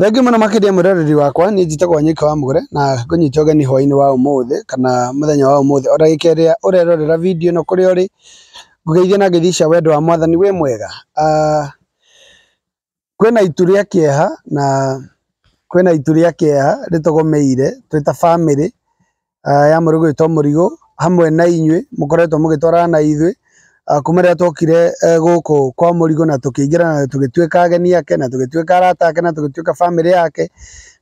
Thengiå må no makä ria mwä wakwa ni njitagwo nyä wa må na ngå nyita ũgeni hwainä wa ũmũthĩ kana mũthenya wa ũmũthĩ ona gä kerä ũrerorera video no kũrĩa ũrĩ ngũgeithia na ngeithi cia wendo wa mwathani wĩ mwega ah, kwĩna itu rĩa kieha na kwĩna itu rĩa kĩeha rĩtogomeire twĩ ta bamĩrĩ ah, ya mũrĩgwĩtwo mũrigũ hamwe na inyuĩ mũkoretwo mũgĩtwarana na ithuĩ Ah, kumera twokire eh, guku kwa murigo na tukiingirana na tugituika ageni ake na tugituika arata ake na tugituika family yake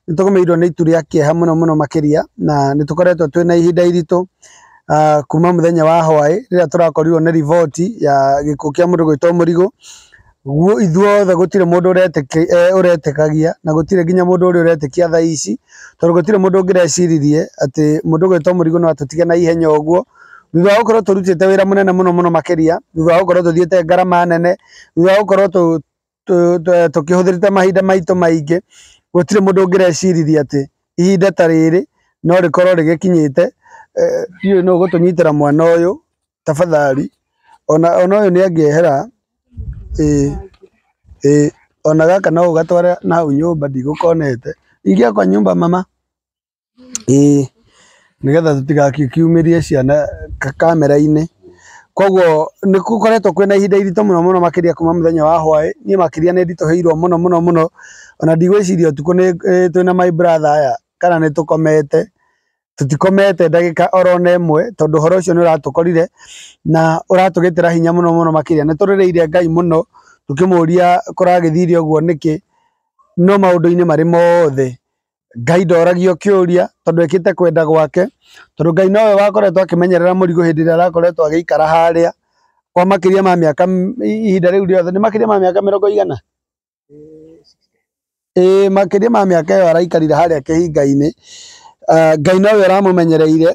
nitugumiirwo ni itu ria kieha muno muno makiria na nitukoretwo ah, na ihinda uh, kuma muthenya wa hwai riria turakorirwo ni rivoti ya gikuo kia mundu gwitwo murigo guo ithuothe gutire mundu kagia na gutire nginya mundu uria kia thaa ici tondu gutire mundu ungirecirie ati mundu gwitwo murigo no atutige na ihenya uguo thutha wa gukorwo turutite wira munene muno muno makiria thutha wa gukorwo tuthiite ngarama nene thutha wa gukorwo tukihuthirite mahinda maitu maingi gutire mundu ungireciririe ati ihinda ta riri no rikorwo rigikinyite ndiũĩ eh, no gutunyitira mwana uyu tafadhali ona ona uyu ni angiehera ĩĩ ĩĩ ona gaka no ugatware nau nyumba ndigukonete ingia kwa nyumba mama ĩĩ nigetha tutigakiumĩrie ciana kamera-inĩ koguo nä gå koretwo ihinda iritå muno muno makiria kuma muthenya wa hwaä ni makiria ria nä nditå muno muno no ona ndigwä ciria å tukå twä na my brother aya kana nä tukomete tutikomete dagika orone mwe tondu horo å cio nä å na uratugitira hinya muno muno makiria no makä ire ngai muno tukimuria tå kä må guo nä no maå ndå-inä marä mothe ngai ndoragio kiuria tondu ekite kwenda gwake tondu ngai nowe wakoretwo akimenyerera murigo hindi ria arakoretwo agiikara haria kwa makiria ma miaka ihinda riu riothe ni makiria ma miaka mirongo igana ĩĩ makiria ma miaka ĩyo araikarire haria kĩhinga-inĩ ah, ngai nowe ũramumenyereire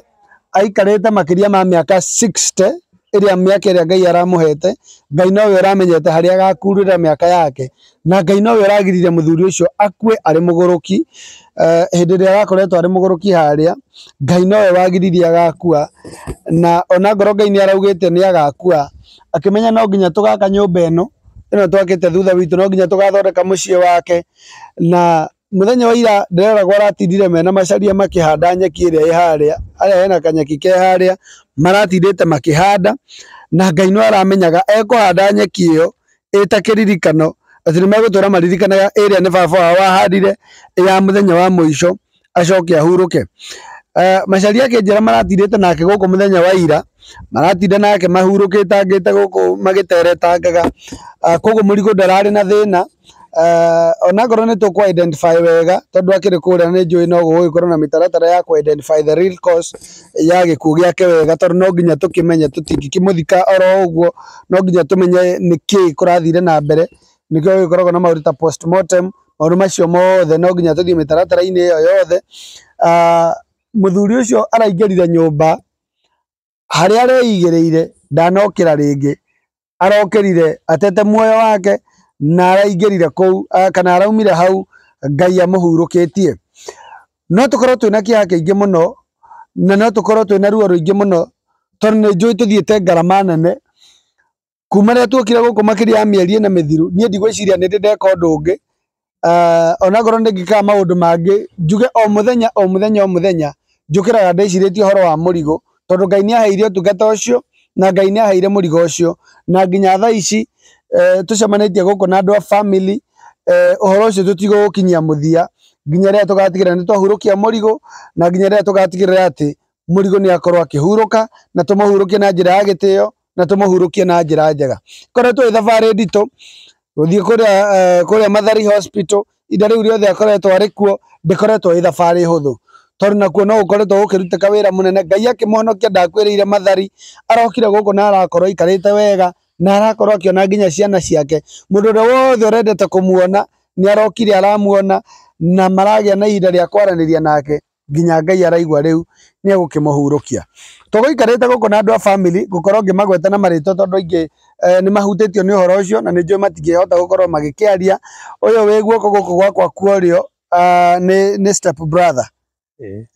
aikarĩte makiria ma miaka 60 iria miaka iria ngai aramuhete ngai nowe uramenyete haria agakurira miaka yake na ngai nowe uragiririe muthuri ucio akue ari muguruki hindi eh, iria agakoretwo ari muguruki haria ngai nowe wagiririe agakua na ona ngoro ngai ni araugite ni agakua akimenya no nginya tugaka nyumba ino ino twakite thutha witu no nginya tugathondeka mucii wake na muthenya wa ira ndirera gwaratindire mena macaria makihanda nyeki iria iharia aria ena kanyeki ke haria maratindite makihanda na ngai no aramenyaga ekuhanda nyeki iyo ita kiririkano ati ni megutwara maririkanaga iria ni baba wao wahandire ya muthenya wa muisho acoke ahuruke Uh, eh, macaria akinjira maratindite nake guku muthenya wa ira maratinda nake mahurukitangite guku magiteretangaga uh, ah, koguo murigo ndarari na thina uh, onakorwo nä tå kå identify wega tondu akiri kuria ni a no gå na mitaratara ya kå identify the real cause ya gä kuo wega tondu no nginya tå kä menya oro uguo no nginya tumenye menye nä kä na mbere nä kä o na maurita postmortem maå macio mothe no nginya tå mitaratara mä taratara yo yothe uh, må thuri å cio araingärire nyå mba harä a areigä rä ire atete muoyo wake na araingerire kuu ah, kana araumire hau ngai amuhurukitie no tukorwo twina kiaha kiingi muno na no tukorwo twina ruo ruingi muno tondu ni njui tuthiite ngarama nene kuma ria tuokire guku makiria ya mieri na mithiru nie ndigwiciria ni ndi undu ungi ah, onagorwo ndingikaga maundu mangi njuge o muthenya o muthenya o muthenya njukiraga ndeciritie horo wa murigo tondu ngai ni aheire utungata ucio na ngai ni aheire murigo ucio na nginya thaa ici Eh, tucemanitie guku na andu a family uhoro eh, ucio tutigũgũkinyia muthia nginya rĩrĩa tũgatigĩrĩra nĩ twahurũkia mũrigo na nginya rĩrĩa tũgatigĩrĩra atĩ mũrigo nĩ akorwo akĩhurũka na tũmũhurũkie na njĩra ya gĩtĩo na tũmũhurũkie na njĩra njega koretwo ĩ thabarĩ nditũ gũthiĩ kũrĩa eh, kũrĩa Mathari Hospital inda rĩu rĩothe akoretwo arĩ kuo ndĩkoretwo ĩ thabarĩ hũthũ tondũ nakuo no gũkoretwo gũkĩrutĩka wĩra mũnene Ngai akĩmũhonokia ndakuĩrĩire Mathari arokire gũkũ na arakorwo aikarĩte wega na arakorwo akiona nginya ciana ciake mundu ria wothe urendete kumuona ni arokire aramuona na maragia na ihinda ria kwaraniria nake nginya ngai araigua riu ni agukimuhurukia tuguikarite guku na andu a family gukorwo ngimagweta na maritwa tondu aingi e, ni mahutetio ni uhoro ucio na ni njui matingihota gukorwo magikiaria uyu wi guoko guku gwakwa kuorio uh, ni, ni step brother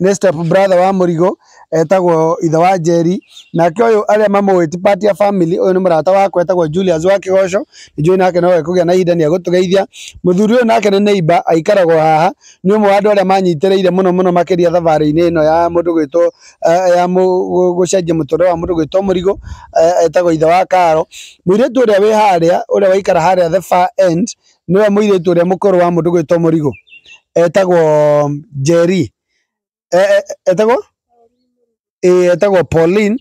nä step brother wa Murigo etagwo ithe wa Njeri nake å yå arä a ti part ya family å ni murata må rata wakwa etagwo Julius wa kä goco nä nake no ekå na ihinda ni agå muthuri geithia nake ni neiba aikaragwo haha ni å mwe wa andå arä a manyitä rä ire må no må ya må ndå eh, ya gå cenjia wa må ndå murigo eh, etagwo ithe wa karo må irä tu å rä a wä waikara haria the far end ni we må irä tu å rä wa må ndå murigo etagwo mm, Njeri Eh, eh, etagwo eh, etagwo Pauline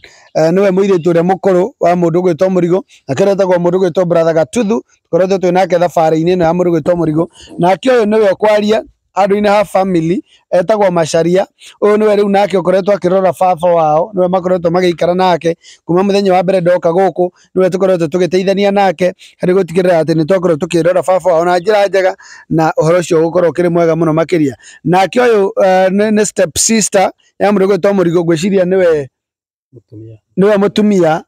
niwe muiritu uria mukuru wa må ndå mundu gwitwo murigo na kira etagwo må ndå mundu gwitwo brother Gatuthu nake thabarä -inä ä no ya må ndå mundu må murigo nake å yå uyu niwe kwaria andu-inä ha family etagwo macaria å niwe riu nake ukoretwo akirora baba wao niwe makoretwo magiikara nake kuma muthenya wa mbere ndoka guku niwe tukoretwo tugiteithania nake hari gutigirira ati nitwakorwo tukirora baba wao na njira njega na uhoro ucio gukorwo ukiri mwega muno makiria nake uyu eh, ni step sister ya murigo itwa murigo ngwiciria niwe niwe mutumia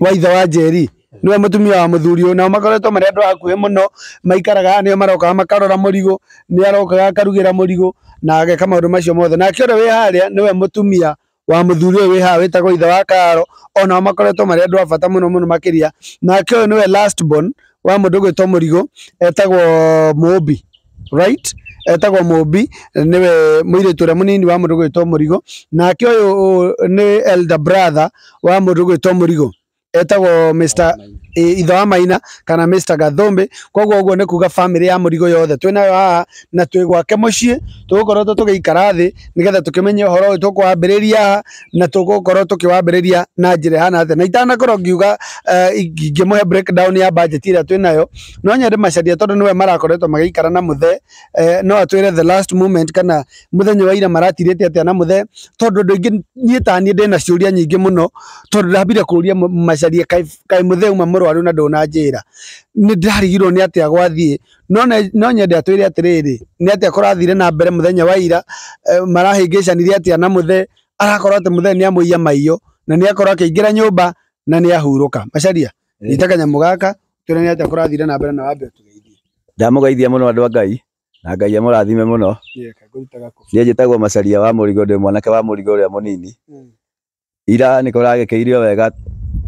wa ithe wa njeri niwe mutumia wa muthuri ona makoretwo mari andu akuhi muno maikaraga nio marokaga makarora murigo ni arokaga akarugira murigo na ageka maundu macio mothe nake uria wi haria niwe mutumia wa muthuri uyu wi haha witagwo ithe wa Karo ona makoretwo mari andu a bata muno muno makiria nake uyu niwe last born wa mundu gwitwo murigo etagwo Mũmbi right etagwo Mũmbi niwe muiritu uria munini wa mundu gwitwo murigo nake uyu ni elder brother wa mundu gwitwo murigo этого места ithe wa maina kana mr gathombe koguo uguo ni kuga family ya murigo yothe twina yo haha na twi gwake mucii tugukorwo tugiikara thi nigetha tukimenye uhoro uyu tukwambiriria na tugukorwo tukiwambiriria na njira hana the na itanakorwo ngiuga ngimuhe breakdown ya budget iria twinayo no nyende macaria tondu niwe marakoretwo magiikara na muthe no atwire the last moment kana muthenya wa ira maratirite atia na muthe tondu andu aingi niĩ ta niĩ ndĩna ciũria nyingĩ mũno tondũ ndambire kũũria macaria kaĩ mũtheu mamũrwa arwaru na nduna njira ni ndirarigirwo ni atia gwathie no no nyende atwire atiriri ni atia kurathire na mbere muthenya wa ira eh, marahingicanire atia na muthe arakorwo ati muthe ni amuiya maiyo na ni akorwo akiingira nyumba na ni ahuruka macaria eh. nitaka nyamu gaka twire ni atia kurathire na mbere na wambe tugeithie ndamugeithia muno andu a ngai na ngai amurathime muno niä njä tagwo macaria wa må rigo ndä mwanake wa må rigo å ira nä kå ragä irio wega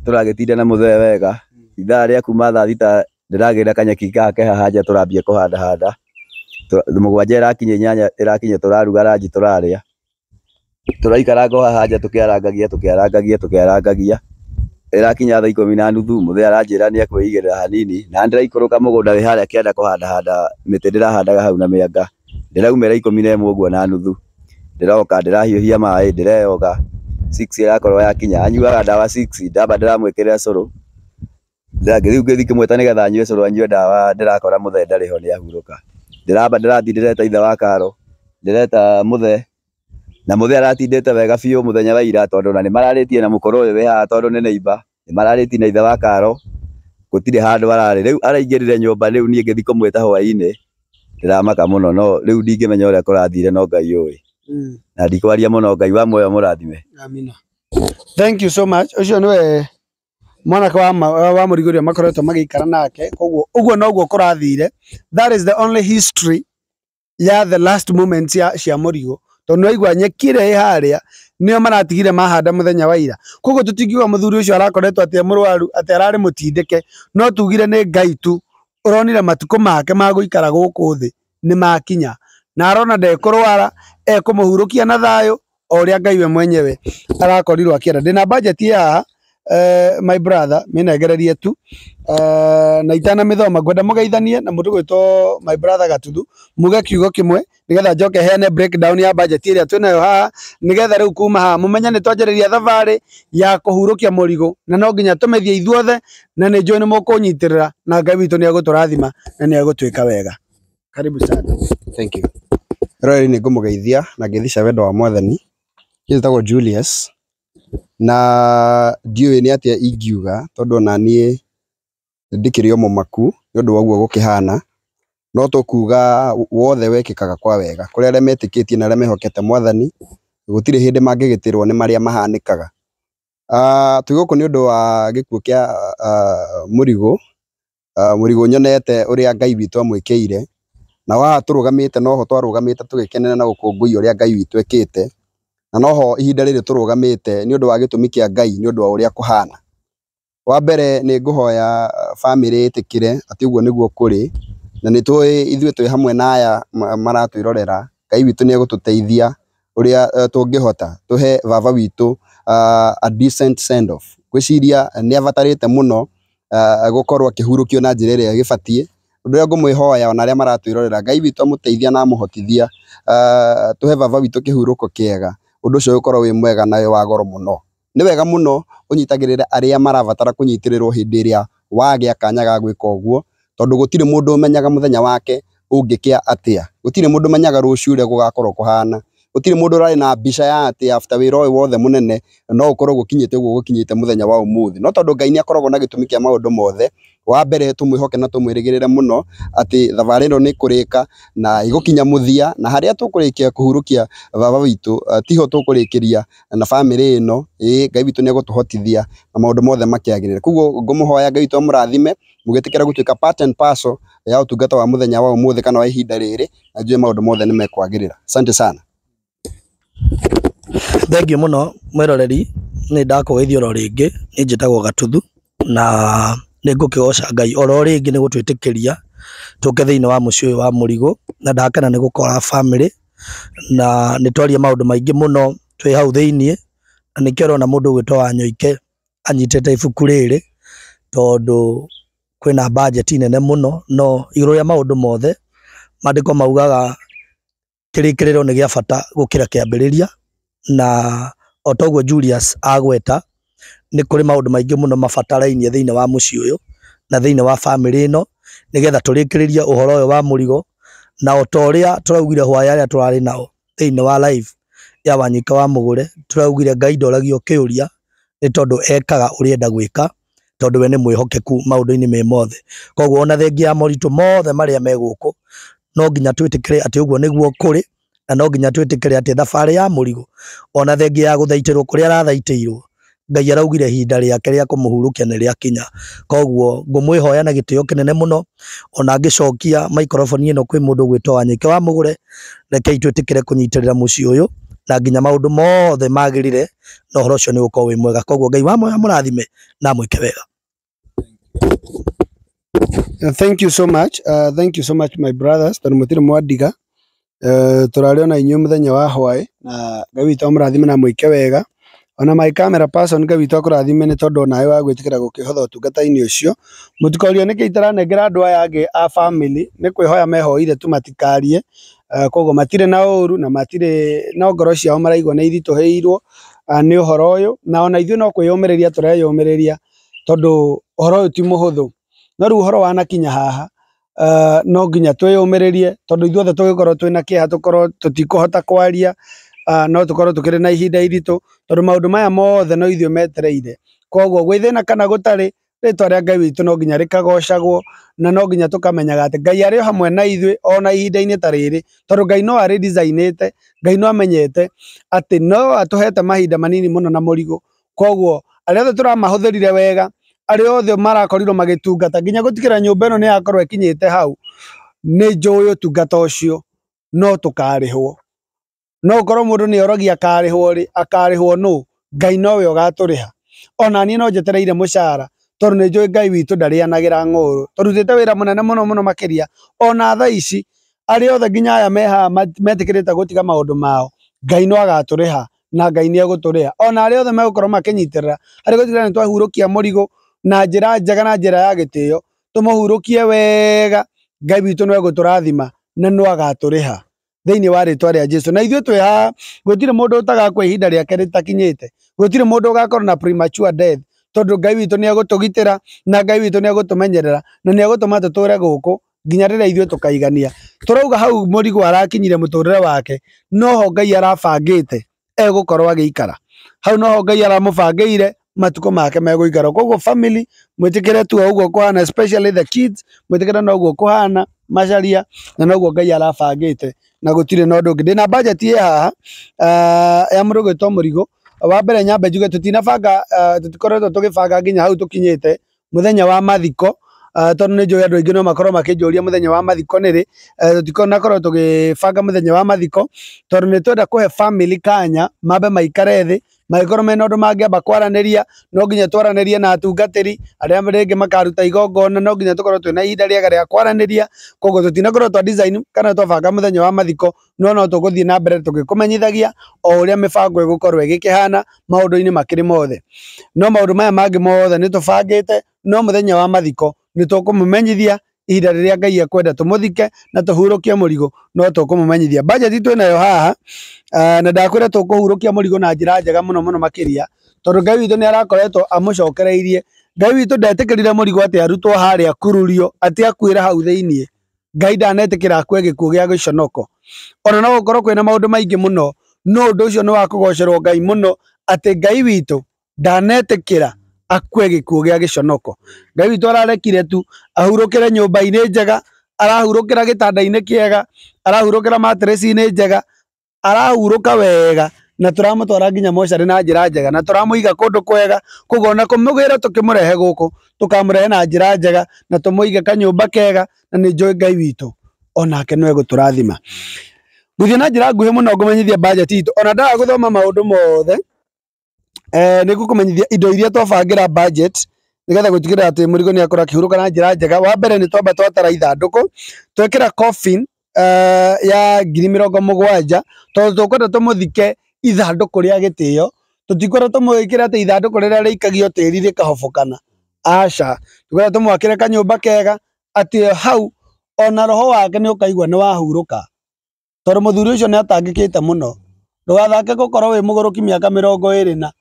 tå na må wega ithaa ria kuma thaa thita ndiragira kanyeki gake haha nja turambia kuhanda handa mugwanja irakinye nyanya irakinye turaruga ranji turaria turaikaranga haha nja tukiarangagia tukiarangagia tukiarangagia thaa ikumi na nuthu muthee aranjira ni akwigirira hanini na ndiraikuruka mugunda wi haria kienda kuhanda handa miti ndirahandaga hau na mianga ndiraumira ikumi na imwe guo na nuthu ndiroka ndirahiuhia mai ndireyoga 6 irakorwo yakinya anyuaga ndawa 6 ndamba ndiramwikirira curu riu ngithike mweta nigetha nyue cũrũ anyue ndawa ndirakora mũthee ndarĩ ho nĩahurũka ndiramba ndĩrathi ndĩreta ithe wa karo ndĩreta mũthee na mũthee aratindĩte wega biũ mũthenya wa ira tondũ na nĩmararĩtie na mũkũrũ ũyũ wĩ haha tondũ nĩ neiba nĩmararĩtie na ithe wa karo gũtirĩ handũ ararĩ rĩu araingĩrire nyũmba rĩu niĩ ngĩthi kũmwĩta hwaĩ-inĩ ndĩramaka mũno no rĩu ndingĩmenya ũrĩa kũrathire no Ngai ũĩ mm. na ndikwaria mũno Ngai wa muoyo mũrathime amina thank you so much ũcio nĩwe mwana mwanake wa Murigoria makoretwo magiikara nake koguo uguo noguo kurathire that is the only history ya the last moments ya cia Murigo tondu aigua nyekire haria nio maratigire mahanda muthenya wa ira koguo tutingiuga muthuri ucio arakoretwo ati e murwaru ati arari mutindike no tugire ni ngai tu uronire matuko make ma guikara guku thi ni makinya na arona de ndekurwara ekumuhurukia na thayo o uria ngai we mwenyewe arakorirwo akienda ndina budget ya Eh, my brother mina egereria tu uh, na itana mithoma ngwenda mugeithanie na mundu gwitwo my brother gatuthu muge kiugo kimwe nigetha njoke hene breakdown ya budget iria twinayo haha nigetha riu kuma haha mumenye ni twanjiriria thabari ya kuhurukia murigo na no nginya tumethie ithuothe na ni njui ni mukunyitirira na ngai witu ni eguturathima na ni egutwika wega karibu sana thank you rori ni ngumugeithia na ngeithica wendo wa mwathani gitagwo Julius na ndiũĩ ni atia ingiuga tondu ona nie ndikiri o mũmaku nĩ ũndũ wa ũguo gũkĩhana no tũkuga wothe wekikaga kwa wega kuri arĩa metĩkĩtie na arĩa mehokete Mwathani gũtirĩ hĩndĩ mangĩgitĩrwo nĩ marĩa mahanĩkaga. Ah, Twĩ gũkũ nĩ ũndũ wa gĩkuũ kĩa ah, Mũrigũ, ah, murigo nyonete ũrĩa Ngai witũ amwĩkĩire, nao haha tũrũgamĩte noho twarugamite tũgĩkenera na gũkũngũiya ũrĩa Ngai witũ ekĩte na noho ihinda rĩrĩ tũrũgamĩte nĩ ũndũ wa gĩtũmi kĩa Ngai nĩ ũndũ wa ũrĩa kũhana wa mbere nĩ ngũhoya bamĩrĩ ĩtĩkĩre atĩ ũguo nĩguo kũrĩ na nĩ tũĩ ithuĩ twĩ hamwe na aya maratwĩrorera Ngai witũ nĩ egũtũteithia ũrĩa eh, tũngĩhota tũhe baba witũ eh, a decent send off gwĩciria nĩ abatarĩte mũno eh, gũkorwo akĩhurũkio na njĩra ĩrĩa gĩbatiĩ ũndũ ũrĩa ngũmwĩhoya ona arĩa maratwĩrorera Ngai witũ amũteithie na amũhotithia tũhe vava witũ kĩhurũko kĩega undu ucio ukorwo wi mwega na wa goro muno ni wega muno unyitagirire aria marabatara kunyitirirwo hindi iria wagia kanya ga gwika uguo tondu gutire mundu umenyaga muthenya wake ungikia atia gutire mundu umenyaga rucio uria gugakorwo kuhana utiri mundu urari na mbica ya ati after we roi wothe munene no ukorwo gukinyite uguo gukinyite muthenya wa umuthi no tondu ngai ni akoragwo na gitumi kia maundu mothe wa mbere tumwihoke na tumwirigirire muno ati thabarä ä no nä kå rä ka na igukinya muthia na harä a tå kå rä kia kå hurukia baba witå eh, tiho tå kå rä kä ria na bamä ä no ngai witå nä agå tå na maå ndå mothe makä agä rä ra koguo ngå må hoya ngai witå amå rathime må gä and kä ra gå ya å wa må thenya wa å kana wa ihinda rä rä na njuä maå ndå mothe nä mekwagä asante sana thengi må no mweroreri nä ndakågeithia oro rä ngä nä njä tagwo gatuthu na nä ngå kä hoca ngai oro rä ngä nä gå twä tä kä ria tå ke thä iniä wa må ci å yå wa må rigå na ndakena nä gå korabaä ä na nä twaria maå ndå maingä må no twä hau thä inä na nä kä rna må ndå gä t wa nyoike anyitä te ibuku rä rä tondå kwä nanene må no no igå rå rä a maå ndå mothe mandä ko maugaga kirikiriro ni gia gukira kiambiriria na otogwo Julius agweta ni kuri maundu maingi muno mabatarainie thiini wa muci uyu na thiini wa family ino nigetha turikiriria uhoro uyu wa murigo na otoria turaugire hwaya aria turari nao thiini wa live ya wanyika wa mugure turaugire ngai ndoragio kiuria ni tondu ekaga urienda gwika tondu we ni mwihokeku maundu-ini me mothe koguo ona thengia ya moritu mothe maria meguku no nginya twitikire ati uguo niguo kuri na no nginya twitikire ati thabari ya murigo ona thengi ya guthaitirwo kuria arathaitirwo ngai araugire ihinda riake ria kumuhurukia ni ria kinya koguo ngumwihoya na gitio kinene muno ona ngicokia microphone ino kwi mundu gwitwa wanyike wa mugure reke itwitikire kunyitirira mucii uyu na nginya maundu mothe magirire na uhoro ucio ni gukorwo wi mwega koguo ngai wa moya murathime na mwike wega Uh, thank you so much. Uh, thank you so much my brothers tondå må tirä mwandiga uh, tå rarä ona inyuä må wa hwaä na ngai witå amå na mwä wega ona my camera person ngai witå akå rathime nä tondå naä wa gwä tä kä ra gå kä hotha å tungata-inä å cio må tikorio nä itaranengera andå aya angä a family nä kwä hoya mehoire tu matikarie uh, koguo matirä na å ru na matirä no ngoro ciao maraigua nä iritå hä irwo nä å horo na ona ithuä no kwä yå mä rä ria tå reyå mä ti må no riu horo wanakinya haha eh, no nginya twiyumiririe tondu ithuothe tugikorwo twina kiha tukorwo tutikuhota kwaria ah, no tukorwo tukiri na ihinda iritu tondu maundu maya mothe no ithuĩ metereire koguo na kana gũtarĩ rĩtwa rĩa Ngai witũ no nginya rĩkagocagwo na no nginya tũkamenyaga atĩ Ngai arĩ o hamwe na ithuĩ ona ihinda-inĩ ta rĩrĩ tondũ Ngai no arĩ designĩte Ngai no amenyete atĩ no atũhete mahinda manini mũno na mũrigo koguo arĩa othe tũramahũthĩrire wega ari othe marakorirwo magitungata nginya gutikira nyumba ino ni akorwe kinyite hau ni njuwi utungata ucio no tukarihwo no ukorwo mundu ni oragia akarihwo ri akarihwo nu ngai no we ugaturiha ona ni no njetereire mushara tondå ni njå ngai witu ndarianagira nguru tondå tete wira munene muno muno makiria ona tha ici arä othe nginya aya meha metĩkĩrĩte gutiga te mao ngai no agaturiha na ngai ni egå ona ari othe megå korwo ari nyitä ni twahurukia harä na njega na njä ra ya gä tä o tå må hurå wega ngai witå nä egå na no agatå rä ha thä wa rä twa a jesu na ithuä twä haha gå tirä må ndå å tagakwa ihinda rä ake rä takinyä te gå na premature death tondå ngai witå nä egå na ngai witå nä egå na nä egå tå ma nginya rä rä a ithuä hau må arakinyire må wake noho ngai arabangä te egå hau noho ngai aramå bangä ire matuko make meguikara koguo family mwitikire tu uguo kuhana especially the kids mwitikire no uguo kuhana macaria na noguo ngai arabangite na gutire no ndu ndina budget ye haha eh, ya mundu to murigo wa mbere nyambe njuge tutinabanga eh, tutikoretwo tugibanga nginya hau tukinyite muthenya wa mathiko eh, tondu nä njå andå aingä no makorwo makä muthenya wa mathiko nä rä tåtikonakorwo tå gä muthenya wa mathiko tondå nä twenda kå he kanya mabe maikare thi mangĩkorwo mena ũndũ mangĩamba kwaranĩria no nginya twaranĩrie na atungatĩri arĩa rĩngĩ makaruta igongona no nginya tũkorwo twĩna ihinda rĩega rĩa kwaranĩria koguo tũtinakorwo twa design kana twabanga mũthenya wa mathiko no no tũgũthiĩ na mbere tũgĩkũmenyithagia o ũrĩa mĩbango ĩgũkorwo ĩgĩkĩhana maũndũ-inĩ makĩrĩ mothe no maũndũ maya mangĩ mothe nĩ tũbangĩte no mũthenya wa mathiko nĩ tũkũmũmenyithia ihinda riria ngai akwenda tumuthike na tuhurukie murigo no tukumumanyithia budget tu nayo haha na ndakwira tukuhurukia murigo na njira njega muno muno makiria tondu ngai witå nä arakoretwo amũcokereirie ngai witå ndetĩkĩrire mũrigo atĩ arutwo harĩa kururio atĩ akuĩre hau thĩinĩ ngai ndanetĩkĩra akue gĩkuũ gĩa gĩconoko ona no gũkorwo kwĩna maũndũ maingĩ mũno no ũndũ ũcio nĩ wa kũgocerwo ngai mũno atĩ ngai witũ ndanetĩkĩra akue gikuo gia giconoko ngai witu ararekire tu ahurukire nyumba-ini njega arahurukira gitanda-ini kiega arahurukira matresi ini njega arahuruka wega na turamutwara nginya mocarä na njira njega na turamuiga kundu kwega kugona kumugira tukimurehe guku tukamurehe na njira njega na tumuige kanyumba kega na ni njå ngai witå onake no egå tå rathima na njä ra nguhä må no ngå ona ndaga guthoma thoma mothe eh nä gå kå menyithia indo iria twabangä ra budget nä getha gå tigä rä ra atä må rigo nä akorwo akä hurå ka na njä ra njega wa mbere nä twamba twatara ithandå kå twekä ra eh, ya ngiri mä rongo må gwanja tondå tå kwenda tå må thike ithandå kå rä a gä tä o tå tikwenda tå kega atä hau ona roho wake nä å kaigua nä wahurå ka tondå må thuri å cio nä atangä kä te må no mä aka mä rongo rä na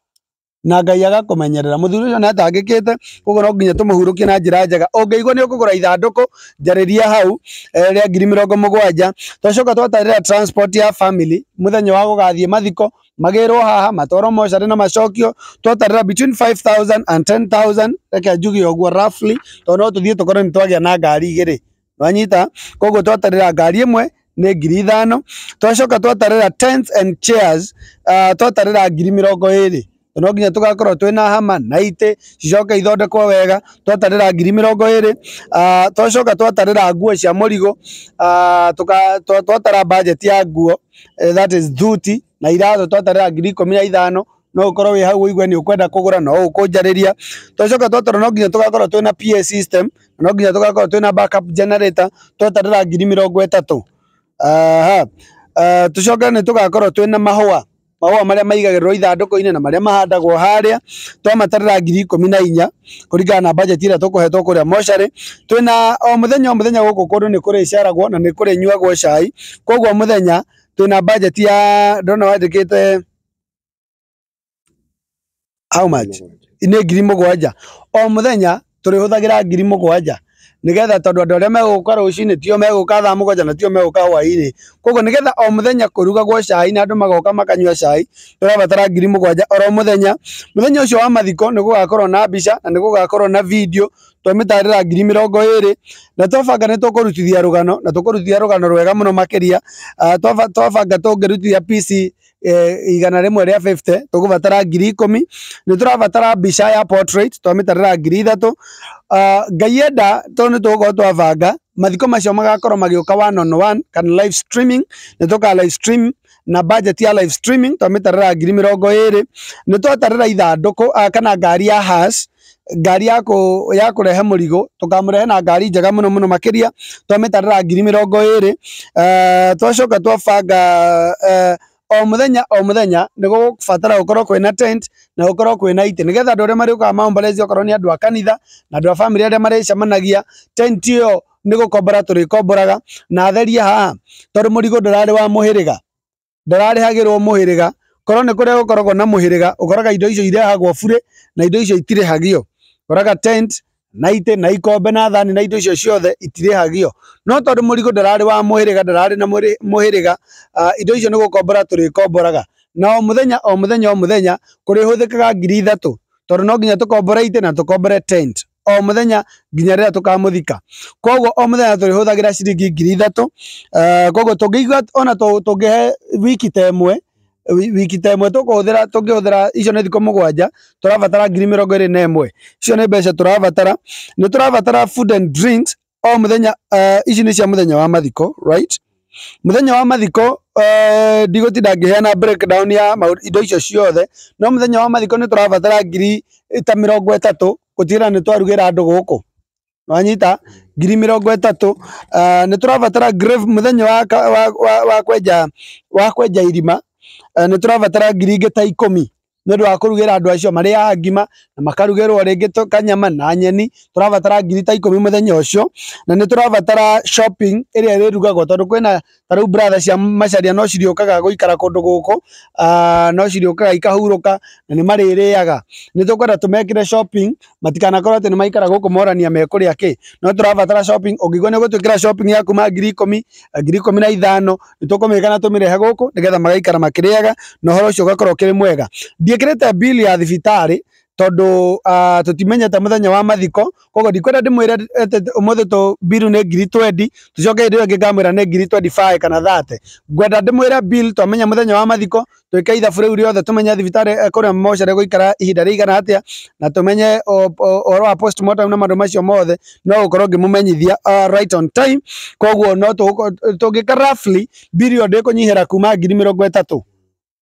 na ngai agakumenyerera muthuri ucio natangikite koguo no nginya tumuhurukie na njira njega ungiigua ni ukugura ithanduku njariria hau eh, ria ngiri mirongo mugwanja twacoka twatarira transport ya family muthenya wa gugathie mathiko magirwo haha matwaro mocari na macokio twatarira between 5000 and 10000 reke njuge uguo roughly to no tuthie tukorwo ni twagia na ngari igiri wanyita koguo twatarira ngari imwe nä ngiri ithano twacoka twatarä ra and chairs uh, ah, twatarä ra ngiri mä rongo ä no nginya tugakorwo twina hama na ite cicoke ithondekwo wega twatarira ngiri mirongo iri ah, twacoka twatarira nguo cia murigo ah, twatara budget ya nguo eh, that is duty na iratho twatarira ngiri ikumi na ithano no ukorwo wi hau uigue ni ukwenda kugura no ukunjariria twacoka twatarwo no nginya tugakorwo twina PA system no nginya tugakorwo twina backup generator twatarira ngiri mirongo itatu aha ni ah, tugakorwo twina mahua maua maria maigagirwo ithandũkũ-inĩ na maria mahandagwo haria twamatarĩra ngiri ikũmi na inya kũringana na bajeti ĩrĩa tũkũhetwo kũrĩa mocarĩ twĩna o mũthenya o mũthenya gũkũ kũndũ nĩ kũrĩ icaragwo na nĩ kũrĩ nyuagwo cai koguo mũthenya twĩna bajeti ya ndona wandĩkĩte how much nĩ ngiri mũgwanja o mũthenya tũrĩhũthagĩra ngiri mũgwanja nigetha tondu andu aria meguka rucini tio meguka thaa mugwanja na tio meguka hwaini koguo nigetha o muthenya kurugagwo cai na andu magoka makanyua cai turabatara ngiri mugwanja oro muthenya muthenya ucio wa mathiko nigugakorwo na mbica na nigugakorwo na video twamitarira ngiri mirongo iri na twabanga ni tukurutithia rugano na tukurutithia rugano rwega muno makiria ah, twabanga tungirutithia pc igana rimwe ria 50 tugubatara ngiri ikumi ni turabatara mbica ya portrait twamitarira ngiri ithatu ah, ngai enda to ni tugukorwo twabanga mathiko macio magakorwo magiuka one on one kana live streaming ni tuka live stream na budget ya live streaming twamitarira ngiri mirongo iri ni twatarira ithanduku ah, kana ngari ya hash ngari ya kurehe murigo tukamurehe na ngari njega muno muno makiria twamitarira ngiri mirongo iri ah, twacoka twabanga eh, o muthenya o muthenya ni gubatara gukorwo kwina tent na gukorwo kwina ite nigetha andu aria mariukaga maombolezi okorwo ni andu a kanitha na andu a family aria maricemanagia tent iyo ni gukombora turikomboraga na atherie haha tondu murigo ndurari wa muhiriga ndurarihagirwo muhiriga korwo ni kuria gukoragwo na muhiriga ukoraga indo icio irehagwo bure na indo icio itirehagio koraga tent na ite na ikombe na thani na indo icio ciothe itirihagio no tondu murigo ndarari wa muhiriga ndarari na muhiriga indo icio ni nigukombora turikomboraga na o muthenya o muthenya o muthenya kuri huthikaga ngiri ithatu tondu no nginya tukombora ite na tukombore tent o muthenya nginya rä tukamuthika kogo o muthenya tå rä ciringi ngiri ithatu kogo tå ona tungihe wiki temwe ä wiki ta imwe tukuhuthira tukihuthira icio ni thikũ mugwanja turabatara ngiri mirongo ĩrĩ na ĩmwe icio ni mbeca turabatara ni turabatara food and drinks o muthenya eh, ici ni cia muthenya wa mathiko right muthenya wa mathiko eh, ndigũtinda ngĩheana breakdown ya indo icio ciothe no muthenya wa mathiko ni turabatara ngiri eh, ta mirongo ĩtatũ gutigĩra ni twarugĩra andũ gũkũ wanyita ngiri mirongo ĩtatũ nĩ tũrabatara grave mũthenya wa kwenja wa kwenja irima Eh, nä tå rabatara ngiri ngä ta ikå mi nä ndå wa kå rugä ra andå acio marä a ngima na makarugä rwo rä ngä kanyama na nyeni tå ngiri ta ikå mi må å cio na nä tå rabatara ä rä a rä rugagwo na cia macaria no ciriå kaga gå ikara no ciriå kaga na nä marä rä aga nä tå matikanakorwo atä nä maikara gå morania mekå rä no tå rabatara å ngä guo shopping gå twä ya kuma ngiri ikå mi eh, ngiri ikå mi na ithano nä tå kå mä kana magaikara makä na å horo å cio å gakorwo å kä rä mwega ndiikirite bili ya thibitari tondu tutimenyete muthenya wa mathiko koguo ndikwenda ndimwire umuthi tu bill ni ngiri twendi tucoke hindi ingi ngamwira ni ngiri twendi five kana thate ngwenda ndimwire bill twamenya muthenya wa mathiko twike ithabu riu riothe tumenye thibitarä eh, kå mocere gå ihinda rä igana na tå menye wa postmortem na maå macio mothe no gå korwo må menyithia right on time koguo no tå ngä ka rafly mbiri yo ndä kå nyihä ra kuma ngiri mä rongo ätatå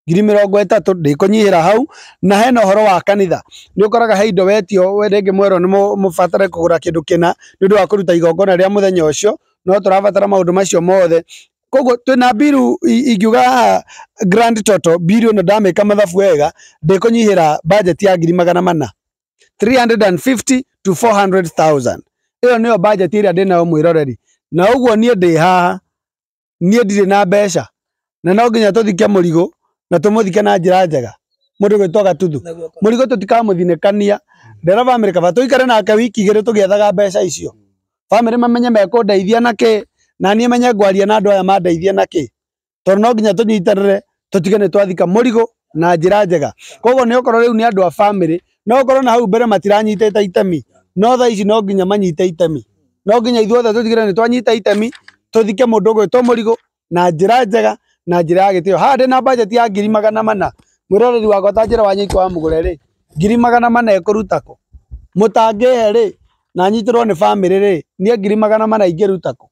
ngiri mirongo itatu ndikunyihira hau na hena horo wa kanitha ni ukoraga he indo wetio rĩngĩ mwerwo nĩ mũbatare kũgũra kĩndũ kĩna nĩ ũndũ wa kuruta igongona ria muthenya ucio no tũrabatara maundu macio mothe koguo twina biru ingiuga grand total biru ĩno ndamĩka mathabu wega ndĩkũnyihĩra bajeti ya ngiri magana mana 350 to 400,000 ĩyo nĩyo bajeti ĩrĩa ndĩnayo mwĩroreri na ũguo nie ndi haha nie ndirĩ na mbeca na no nginya tũthike murigo na tumuthike na njira njega mundu gwitwo gatutu murigo tutikamuthinekania ndereba amerika ba tuikare nake wiki igiri tugiethaga mbeca icio family mamenye mekundeithia na ki na niä menye ngwaria na andå aya mandeithie na kä tondå no nginya tå nyitanĩre tũtige nä twathika mũrigo na njira njega koguo ni okoro riu ni andu a bamĩrĩ no okoro na hau mbere matiranyitĩte itemi no tha ici no nginya manyite itemi no nginya ithuothe tũtigire nä twanyita itemi tũthike mũndũ ũgwĩtwo mũrigo na njira njega na njira ya gitio ha ndina budget ya ngiri magana mana mwiroreri wakwa tanjira wa nyiki wa mugure ri ngiri magana mana ikuruta ko mutangihe ri na nyitirwo ni family ri nie ngiri magana mana ingiruta ko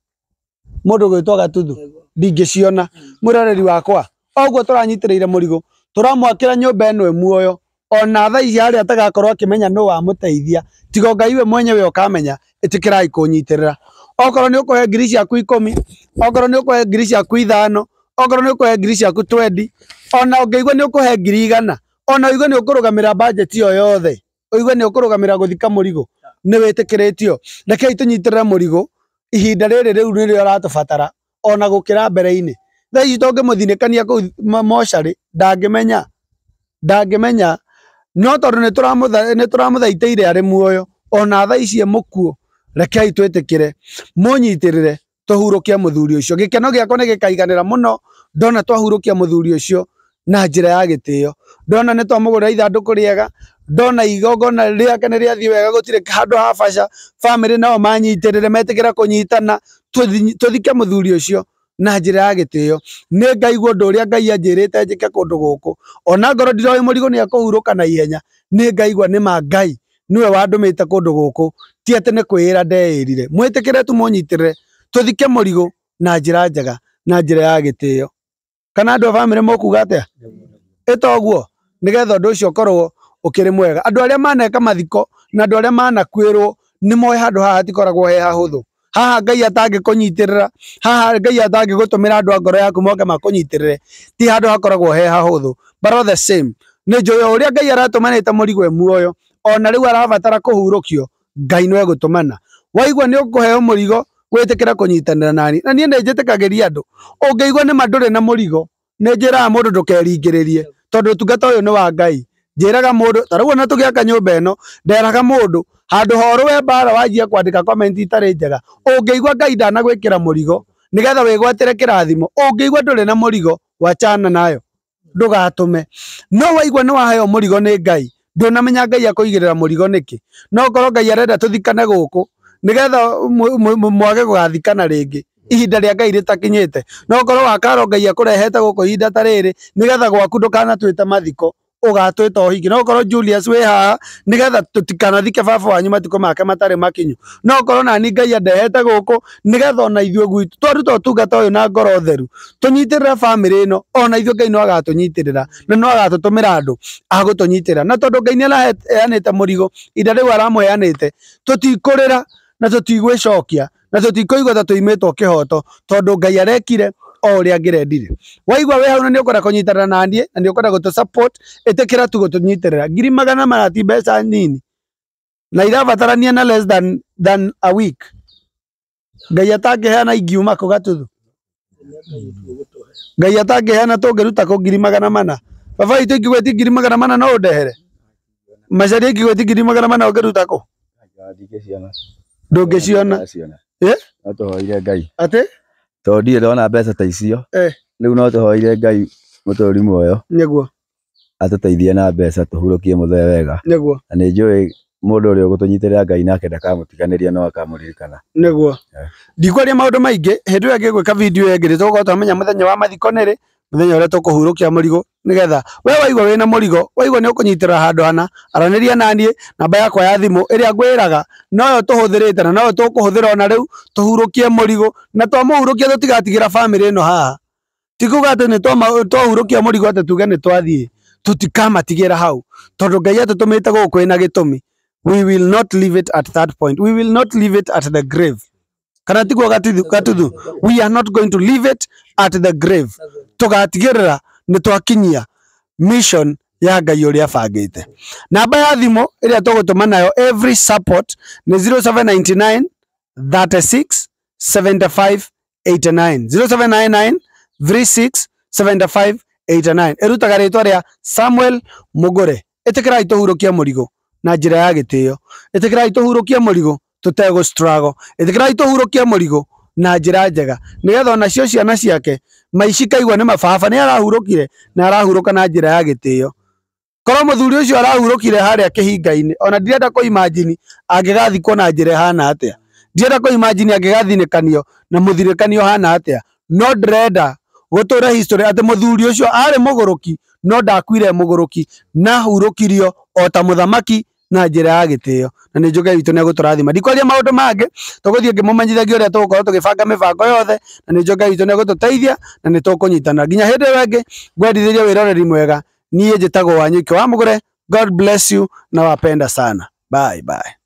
mundu gwitwo gatuthu ndingiciona mwiroreri wakwa oguo turanyitiriire murigo turamwakira nyumba ino muoyo ona tha ici aria atagakorwo akimenya no wamuteithia tigo ngai we mwenyewe ukamenya itikirai kunyitirira okorwo ni ukuhe ngiri ciaku ikumi okorwo ni ukuhe ngiri ciaku ithano okorwo ni ukuhe kå he ngiri ciaku twendi ona å ngä igua nä å ngiri igana ona uigue ni å kå rå gamä ra o yothe å igue nä å kå rå gamä ra gå thika må rigå nä wä tä kä rä tio rekei tå nyitä ihinda rä rä rä u ona gå kä ra mbere-inä thaa ici tå ngä må thinä kania menya ndangä menya no tondå nä tå ramå thaitä ire arä muoyo ona thaa ici e må kuo rekei twä tä kä re tuhurukia muthuri ucio gikeno giakwa ni gikaiganira muno ndona twahurukia muthuri ucio na njira ya gitio ndona ni twamugurira ithanduku riega ndona igongona riake ni riathii wega gutire handu ha baca bamiri nao manyitirire metigira kunyitana tuthike muthuri ucio na njira ya gitio ni ngaiguo ndu uria ngai anjirite njike kundu guku ona ngoro ndiroi murigo ni akuhuruka na ihenya ni ngaigua ni ma ngai niwe wandumite kundu guku ti ati ni kwira ndeirire mwitikire tu munyitirire tuthike murigo na njira njega na njira ya gitio kana andu a family mokuga atia itoguo nigetha undu ucio ukorwo ukiri mwega andu aria maneka mathiko na andu aria manakwirwo ni moe handu haha hatikoragwo he hahuthu haha ngai atangĩkũnyitĩrĩra haha ngai atangĩgũtũmĩra andũ a ngoro yaku moke makunyitirire ti handũ hakoragwo he hahũthũ but all the same nĩ njũĩ ũrĩa ngai aratũmanĩte mũrigo e muoyo ona rĩu arabatara kuhurukio ngai no egũtũmana waigua nĩ ũkũheo murigo gwitikira kunyitanira nani na nie ninjitikagiria andu ungiigua ni manduri na murigo ninjiraga mundu ndukeringiririe tondu utungata uyu ni wa ngai njiraga mundu ta riu ona tugiaka nyumba ino nderaga mundu handu horwe mbara wanjia kwandika comment itari njega ungiigua ngai ndanagwikira murigo nigetha wigwatire kirathimo ungiigua nduri na murigo wachana nayo ndugatume no waigua ni waheo murigo ni ngai ndunamenya ngai akuigirira murigo niki no korwo ngai arenda tuthikane guku nigetha mwage gũgathikana ringi ihinda rĩa ngai rĩtakinyĩte no koro wa karo ngai akurehete gũkũ ihinda ta rĩrĩ nigetha gwaku ndukana ndũkanatuĩte mathiko ũgatwĩta ũhiki no koro Julius wĩ haha nigetha tutikana thike baba wanyu matukũ make matarĩ makinyu no koro na ni ngai andehete gũkũ nigetha ona ithwe gwitu twa twaruta ũtungata ũyũ na ngoro theru tunyitirira family ino ona ithwe ngai no agatunyitirira na no agatutumira andu agutunyitirira na tondu ngai ni nĩ araheanĩte mũrigo ihinda rĩu aramũheanĩte tutikurira na tutigwe tũtigwĩcokia na tũtikoigua ta tũimĩtwo kihoto tondu ngai arekire o ũrĩa angĩrendire waigua wĩ hau na ni ukora kũnyitanĩra na ndie na nĩ ũkwenda gũtũ support ĩtĩkĩra tu gũtũnyitĩrĩra ngiri magana marati ti mbeca nini na irabatarania na less than, than a week ngai atangĩheana ingiuma kũ gatuthu ngai atangĩheana tũngĩruta kũ ngiri magana mana baba itũ ingĩgwĩti ngiri magana mana no ũndehere macaria ingĩgwĩti ngiri magana mana ũngĩruta kũ ndungiciona no tuhoire ngai ati tondũ ndirĩ ndona mbeca ta icio rĩu no tũhoire ngai mũtũri muoyo nĩguo atũteithie na mbeca tũhurũkie mũthee wega nĩguo na nĩ njũĩ mundu uria ugutunyitira ngai nake ndakamutiganiria no akamuririkana niguo ndikwaria maundu maingi hindi iyo ngigwika video iyo ingi nitugukoo twamenya muthenya wa mathiko niri muthenya uria tukuhurukia murigo nigetha we waigwa wina murigo waigwa ni ukunyitira handu hana araniria nanie namba yakwa ya thimu iria ngwiraga noyo tuhuthirite na noyo tukuhuthira ona riu tuhurukie murigo na twamuhurukia tutigatigira family ino haha tikuga ati ni twahurukia murigo ati tuge ni twathii tutikamatigira hau tondu ngai atutumite guku ina gitumi we will not leave it at that point we will not leave it at the grave kana tiguo gatuthu we are not going to leave it at the grave tugatigirira ni twakinyia mission ya ngai uria abangite namba ya thimo iria tugutuma nayo every support ni 0799 36 75 89 0799 36 75 89 irutaga ritwa ria Samuel Mugure itikirai tuhurukia murigo na njira ya gitio itikirai tuhurukia murigo tutego struggle itikirai tuhurukia murigo na njira njega nigetha ona cio ciana ciake maici kaigua ni mababa ni arahurukire na arahuruka na njira ya gitio korwo muthuri ucio arahurukire harĩa kĩhinga-inĩ ona ndirenda kũimajini angĩgathikwo na njira hana atia ndirenda kũimajini angĩgathinĩkanio na mũthirĩkanio hana atia no ndĩrenda gutura history atĩ muthuri ucio ari muguruki no ndakuire muguruki na hurukirio ota muthamaki na njira ya gitio na ni njuge witu ni egutorathima ndikwaria maundu mangi tuguthie ngimumanyithagia uria tugukorwo tugibanga mibango yothe na ni njuge witu ni gututeithia na ni tukunyitana nginya hindi iyo ingi ngwendithiria wiroreri mwega niä njä tagwo wanyu ikä wa må gå re god bless you na wapenda sana bye bye